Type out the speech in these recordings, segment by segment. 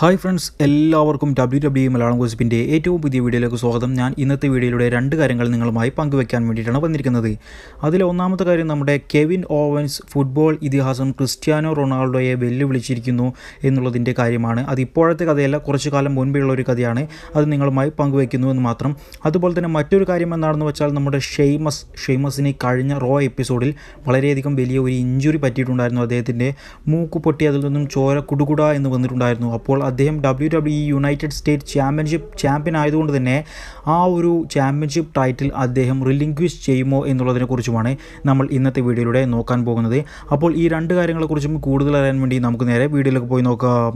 hi friends എല്ലാവർക്കും W W e Malayalam ഗോസിപ്പിൻ്റെ ഏറ്റവും പുതിയ വീഡിയോയിലേക്ക് സ്വാഗതം ഞാൻ ഇന്നത്തെ വീഡിയോയിലൂടെ രണ്ട് കാര്യങ്ങൾ നിങ്ങളുമായി പങ്കുവയ്ക്കാൻ വേണ്ടിയിട്ടാണ് വന്നിരിക്കുന്നത് അതിൽ ഒന്നാമത്തെ കാര്യം നമ്മുടെ കെവിൻ ഓവൻസ് ഫുട്ബോൾ ഇതിഹാസം ക്രിസ്ത്യാനോ റൊണാൾഡോയെ വെല്ലുവിളിച്ചിരിക്കുന്നു എന്നുള്ളതിൻ്റെ കാര്യമാണ് അത് ഇപ്പോഴത്തെ കഥയല്ല കുറച്ചു കാലം മുൻപേയുള്ള ഒരു കഥയാണ് അത് നിങ്ങളുമായി പങ്കുവയ്ക്കുന്നു എന്ന് മാത്രം അതുപോലെ തന്നെ മറ്റൊരു കാര്യം എന്താണെന്ന് വെച്ചാൽ നമ്മുടെ ഷെയ്മസ് ഷെയ്മസിന് കഴിഞ്ഞ റോ എപ്പിസോഡിൽ വളരെയധികം വലിയ ഒരു ഇഞ്ചുറി പറ്റിയിട്ടുണ്ടായിരുന്നു അദ്ദേഹത്തിൻ്റെ മൂക്ക് പൊട്ടി അതിൽ നിന്നും ചോര കുടുകുട എന്ന് വന്നിട്ടുണ്ടായിരുന്നു അപ്പോൾ അദ്ദേഹം W W E United State championship champion ആയതുകൊണ്ട് തന്നെ ആ ഒരു ചാമ്പ്യൻഷിപ്പ് ടൈറ്റിൽ അദ്ദേഹം റിലിംഗ്വിഷ് ചെയ്യുമോ എന്നുള്ളതിനെ കുറിച്ചുമാണ് നമ്മൾ ഇന്നത്തെ വീഡിയോയിലൂടെ നോക്കാൻ പോകുന്നത് അപ്പോൾ ഈ രണ്ട് കാര്യങ്ങളെക്കുറിച്ചും കൂടുതൽ അറിയാൻ വേണ്ടി നമുക്ക് നേരെ വീഡിയോയിലേക്ക് പോയി നോക്കാം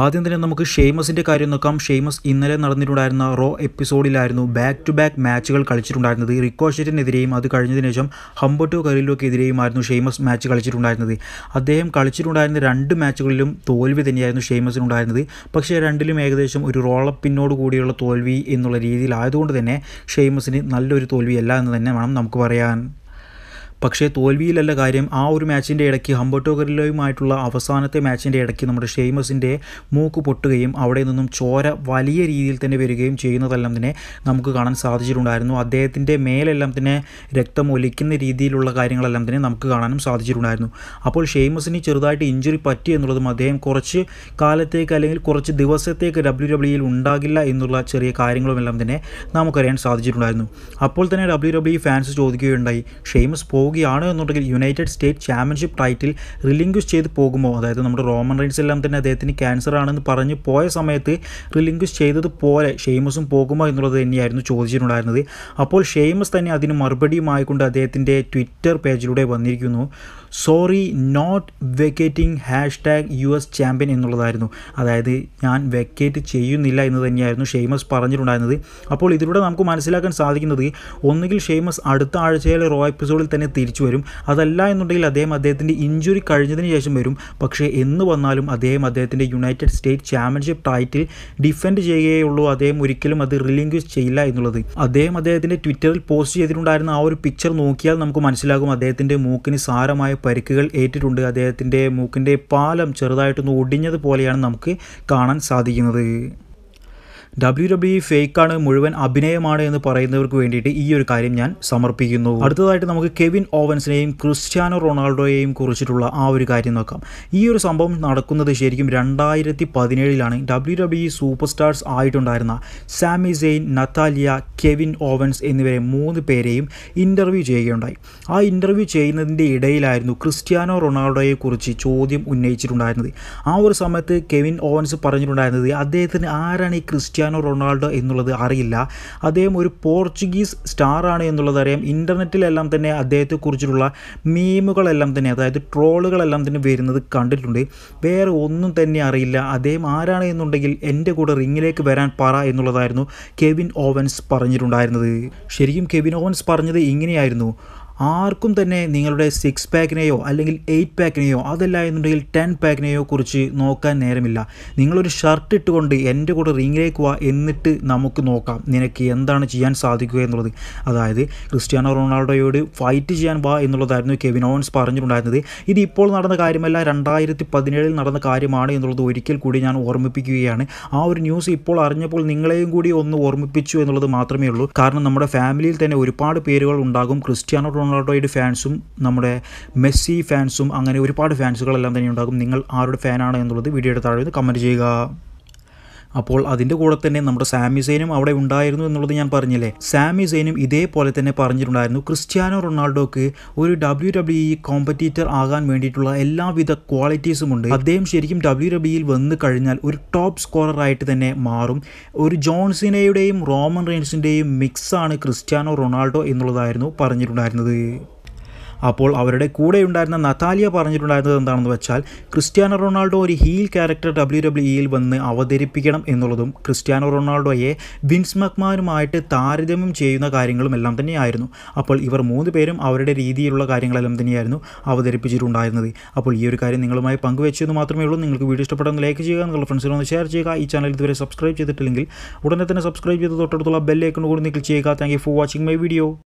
ആദ്യം തന്നെ നമുക്ക് ഷെയ്മസിൻ്റെ കാര്യം നോക്കാം ഷെയ്മസ് ഇന്നലെ നടന്നിട്ടുണ്ടായിരുന്ന റോ എപ്പിസോഡിലായിരുന്നു ബാക്ക് ടു ബാക്ക് മാച്ചുകൾ കളിച്ചിട്ടുണ്ടായിരുന്നത് റിക്കോഷറ്റിനെതിരെയും അത് കഴിഞ്ഞതിന് ശേഷം ഹംബർട്ടോ കരീലോക്കെതിരെയുമായിരുന്നു ഷെയ്മസ് മാച്ച് കളിച്ചിട്ടുണ്ടായിരുന്നത് അദ്ദേഹം കളിച്ചിട്ടുണ്ടായിരുന്ന രണ്ട് മാച്ചുകളിലും തോൽവി തന്നെയായിരുന്നു ഷെയ്മസിനുണ്ടായിരുന്നത് പക്ഷേ രണ്ടിലും ഏകദേശം ഒരു റോളപ്പിനോട് കൂടിയുള്ള തോൽവി എന്നുള്ള രീതിയിലായതുകൊണ്ട് തന്നെ ഷെയ്മസിന് നല്ലൊരു തോൽവിയല്ല എന്ന് തന്നെ വേണം നമുക്ക് പറയാൻ പക്ഷേ തോൽവിയിലല്ല കാര്യം ആ ഒരു മാച്ചിൻ്റെ ഇടയ്ക്ക് ഹംബർട്ടോഗറിലയുമായിട്ടുള്ള അവസാനത്തെ മാച്ചിൻ്റെ ഇടയ്ക്ക് നമ്മുടെ ഷെയ്മസിൻ്റെ മൂക്ക് പൊട്ടുകയും അവിടെ നിന്നും ചോര വലിയ രീതിയിൽ തന്നെ വരികയും ചെയ്യുന്നതെല്ലാം തന്നെ നമുക്ക് കാണാൻ സാധിച്ചിട്ടുണ്ടായിരുന്നു അദ്ദേഹത്തിൻ്റെ മേലെല്ലാം തന്നെ രക്തം ഒലിക്കുന്ന രീതിയിലുള്ള കാര്യങ്ങളെല്ലാം തന്നെ നമുക്ക് കാണാനും സാധിച്ചിട്ടുണ്ടായിരുന്നു അപ്പോൾ ഷെയ്മസിന് ചെറുതായിട്ട് ഇഞ്ചുറി പറ്റി എന്നുള്ളതും അദ്ദേഹം കുറച്ച് കാലത്തേക്ക് അല്ലെങ്കിൽ കുറച്ച് ദിവസത്തേക്ക് ഡബ്ല്യു ഡബ്ല്യുയിൽ e ഉണ്ടാകില്ല എന്നുള്ള ചെറിയ കാര്യങ്ങളുമെല്ലാം തന്നെ നമുക്കറിയാൻ സാധിച്ചിട്ടുണ്ടായിരുന്നു അപ്പോൾ തന്നെ ഡബ്ല്യു ഡബ്ല്യു ഫാൻസ് ചോദിക്കുകയുണ്ടായി ഷെയ്മസ് പോകും പോവുകയാണ് എന്നുണ്ടെങ്കിൽ United State championship title relinquish ചെയ്ത് പോകുമോ അതായത് നമ്മുടെ റോമൻ റൈൻസ് എല്ലാം തന്നെ അദ്ദേഹത്തിന് ക്യാൻസർ ആണെന്ന് പറഞ്ഞ് പോയ സമയത്ത് റിലിങ്ക്വിഷ് ചെയ്തതുപോലെ ഷെയ്മസും പോകുമോ എന്നുള്ളത് തന്നെയായിരുന്നു ചോദിച്ചിട്ടുണ്ടായിരുന്നത് അപ്പോൾ ഷെയ്മസ് തന്നെ അതിന് മറുപടിയുമായിക്കൊണ്ട് അദ്ദേഹത്തിൻ്റെ ട്വിറ്റർ പേജിലൂടെ വന്നിരിക്കുന്നു sorry not vacating hash tag U S champion എന്നുള്ളതായിരുന്നു അതായത് ഞാൻ വെക്കേറ്റ് ചെയ്യുന്നില്ല എന്ന് തന്നെയായിരുന്നു ഷെയ്മസ് പറഞ്ഞിട്ടുണ്ടായിരുന്നത് അപ്പോൾ ഇതിലൂടെ നമുക്ക് മനസ്സിലാക്കാൻ സാധിക്കുന്നത് ഒന്നുകിൽ ഷെയ്മസ് അടുത്ത ആഴ്ചയിലെ റോ എപ്പിസോഡിൽ തന്നെ തിരിച്ചു വരും അതല്ല എന്നുണ്ടെങ്കിൽ അദ്ദേഹം അദ്ദേഹത്തിൻ്റെ ഇഞ്ചുറി കഴിഞ്ഞതിന് ശേഷം വരും പക്ഷേ എന്ന് വന്നാലും അദ്ദേഹം അദ്ദേഹത്തിൻ്റെ United State championship title defend ചെയ്യുകയുള്ളൂ അദ്ദേഹം ഒരിക്കലും അത് റിലിങ്ക്വിസ് ചെയ്യില്ല എന്നുള്ളത് അദ്ദേഹം അദ്ദേഹത്തിൻ്റെ ട്വിറ്ററിൽ പോസ്റ്റ് ചെയ്തിട്ടുണ്ടായിരുന്ന ആ ഒരു പിക്ചർ നോക്കിയാൽ നമുക്ക് മനസ്സിലാകും അദ്ദേഹത്തിൻ്റെ മൂക്കിന് സാരമായ പരിക്കുകൾ ഏറ്റിട്ടുണ്ട് അദ്ദേഹത്തിൻ്റെ മൂക്കിൻ്റെ പാലം ചെറുതായിട്ടൊന്ന് ഒടിഞ്ഞത് പോലെയാണ് നമുക്ക് കാണാൻ സാധിക്കുന്നത് ഡബ്ല്യു ഡബ്ല്യു e ആണ് മുഴുവൻ അഭിനയമാണ് എന്ന് പറയുന്നവർക്ക് വേണ്ടിയിട്ട് ഈ ഒരു കാര്യം ഞാൻ സമർപ്പിക്കുന്നു അടുത്തതായിട്ട് നമുക്ക് കെവിൻ ഓവൻസിനെയും ക്രിസ്ത്യാനോ റൊണാൾഡോയെയും കുറിച്ചിട്ടുള്ള ആ ഒരു കാര്യം നോക്കാം ഈ ഒരു സംഭവം നടക്കുന്നത് ശരിക്കും രണ്ടായിരത്തി പതിനേഴിലാണ് W W e super stars ആയിട്ടുണ്ടായിരുന്ന Sami Zayn Natalya Kevin Owens എന്നിവരെ മൂന്ന് പേരെയും ഇൻ്റർവ്യൂ ചെയ്യുകയുണ്ടായി ആ ഇൻ്റർവ്യൂ ചെയ്യുന്നതിൻ്റെ ഇടയിലായിരുന്നു ക്രിസ്ത്യാനോ റൊണാൾഡോയെക്കുറിച്ച് ചോദ്യം ഉന്നയിച്ചിട്ടുണ്ടായിരുന്നത് ആ ഒരു സമയത്ത് കെവിൻ ഓവൻസ് പറഞ്ഞിട്ടുണ്ടായിരുന്നത് അദ്ദേഹത്തിന് ആരാണ് ഈ ക്രിസ്ത്യാനോ ക്രിസ്ത്യാനോ റൊണാൾഡോ എന്നുള്ളത് അറിയില്ല അദ്ദേഹം ഒരു പോർച്ചുഗീസ് സ്റ്റാറാണ് എന്നുള്ളത് അറിയാം ഇൻ്റർനെറ്റിലെല്ലാം തന്നെ അദ്ദേഹത്തെക്കുറിച്ചിട്ടുള്ള മീമുകളെല്ലാം തന്നെ അതായത് ട്രോളുകളെല്ലാം തന്നെ വരുന്നത് കണ്ടിട്ടുണ്ട് വേറെ ഒന്നും തന്നെ അറിയില്ല അദ്ദേഹം ആരാണ് എന്നുണ്ടെങ്കിൽ എൻ്റെ കൂടെ റിങ്ങിലേക്ക് വരാൻ പറ എന്നുള്ളതായിരുന്നു കെവിൻ ഓവൻസ് പറഞ്ഞിട്ടുണ്ടായിരുന്നത് ശരിക്കും കെവിൻ ഓവൻസ് പറഞ്ഞത് ഇങ്ങനെയായിരുന്നു ആർക്കും തന്നെ നിങ്ങളുടെ സിക്സ് പാക്കിനെയോ അല്ലെങ്കിൽ എയ്റ്റ് പാക്കിനെയോ അതല്ല എന്നുണ്ടെങ്കിൽ ടെൻ പാക്കിനെയോ കുറിച്ച് നോക്കാൻ നേരമില്ല നിങ്ങളൊരു ഷർട്ട് ഇട്ടുകൊണ്ട് എൻ്റെ കൂടെ റിങ്ങിലേക്ക് വാ എന്നിട്ട് നമുക്ക് നോക്കാം നിനക്ക് എന്താണ് ചെയ്യാൻ സാധിക്കുക എന്നുള്ളത് അതായത് ക്രിസ്ത്യാനോ റൊണാൾഡോയോട് ഫൈറ്റ് ചെയ്യാൻ വാ എന്നുള്ളതായിരുന്നു കെവിൻ ഓൺസ് പറഞ്ഞിട്ടുണ്ടായിരുന്നത് ഇത് ഇപ്പോൾ നടന്ന കാര്യമല്ല രണ്ടായിരത്തി പതിനേഴിൽ നടന്ന കാര്യമാണ് എന്നുള്ളത് ഒരിക്കൽ കൂടി ഞാൻ ഓർമ്മിപ്പിക്കുകയാണ് ആ ഒരു ന്യൂസ് ഇപ്പോൾ അറിഞ്ഞപ്പോൾ നിങ്ങളെയും കൂടി ഒന്ന് ഓർമ്മിപ്പിച്ചു എന്നുള്ളത് മാത്രമേ ഉള്ളൂ കാരണം നമ്മുടെ ഫാമിലിയിൽ തന്നെ ഒരുപാട് പേരുകൾ ഉണ്ടാകും ക്രിസ്ത്യാനോ റൊണാൾഡോ റൊണാൾഡോയുടെ ഫാൻസും നമ്മുടെ മെസ്സി ഫാൻസും അങ്ങനെ ഒരുപാട് ഫാൻസുകളെല്ലാം തന്നെ ഉണ്ടാകും നിങ്ങൾ ആരുടെ ഫാനാണ് എന്നുള്ളത് വീഡിയോയുടെ താഴെ കമൻറ്റ് ചെയ്യുക അപ്പോൾ അതിൻ്റെ കൂടെ തന്നെ നമ്മുടെ സാമിസൈനും അവിടെ ഉണ്ടായിരുന്നു എന്നുള്ളത് ഞാൻ പറഞ്ഞില്ലേ സാമിസൈനും ഇതേപോലെ തന്നെ പറഞ്ഞിട്ടുണ്ടായിരുന്നു ക്രിസ്ത്യാനോ റൊണാൾഡോക്ക് ഒരു ഡബ്ല്യു ഡബ്ല്യു ഇ കോമ്പറ്റീറ്റർ ആകാൻ വേണ്ടിയിട്ടുള്ള എല്ലാവിധ ക്വാളിറ്റീസും ഉണ്ട് അദ്ദേഹം ശരിക്കും ഡബ്ല്യു ഇയിൽ e വന്നു കഴിഞ്ഞാൽ ഒരു ടോപ്പ് സ്കോറായിട്ട് തന്നെ മാറും ഒരു ജോൺസിനയുടെയും റോമൻ റെയിൻസിൻ്റെയും മിക്സാണ് ക്രിസ്ത്യാനോ റൊണാൾഡോ എന്നുള്ളതായിരുന്നു പറഞ്ഞിട്ടുണ്ടായിരുന്നത് അപ്പോൾ അവരുടെ കൂടെ ഉണ്ടായിരുന്ന നതാലിയ പറഞ്ഞിട്ടുണ്ടായിരുന്നത് എന്താണെന്ന് വെച്ചാൽ ക്രിസ്ത്യാനോ റൊണാൾഡോ ഒരു ഹീൽ ക്യാരക്ടർ ഡബ്ല്യു ഇയിൽ വന്ന് അവതരിപ്പിക്കണം എന്നുള്ളതും ക്രിസ്ത്യാനോ റൊണാൾഡോയെ വിൻസ് മക്മാനുമായിട്ട് താരതമ്യം ചെയ്യുന്ന കാര്യങ്ങളും എല്ലാം തന്നെയായിരുന്നു അപ്പോൾ ഇവർ മൂന്ന് പേരും അവരുടെ രീതിയിലുള്ള കാര്യങ്ങളെല്ലാം തന്നെയായിരുന്നു അവതരിപ്പിച്ചിട്ടുണ്ടായിരുന്നത് അപ്പോൾ ഈ ഒരു കാര്യം നിങ്ങളുമായി എന്ന് മാത്രമേ ഉള്ളൂ നിങ്ങൾക്ക് വീഡിയോ ഇഷ്ടപ്പെട്ടെങ്കിൽ ലൈക്ക് ചെയ്യുക നിങ്ങളുടെ ഫ്രണ്ട്സിനൊന്ന് ഷെയർ ചെയ്യുക ഈ ചാനൽ ഇതുവരെ സബ്സ്ക്രൈബ് ചെയ്തിട്ടില്ലെങ്കിൽ ഉടനെ തന്നെ സബ്സ്ക്രൈബ് ചെയ്ത് തൊട്ടടുത്തുള്ള ബെല്ലേക്കൊണ്ട് കൂടി ക്ലിക്ക് ചെയ്യുക thank for watching my video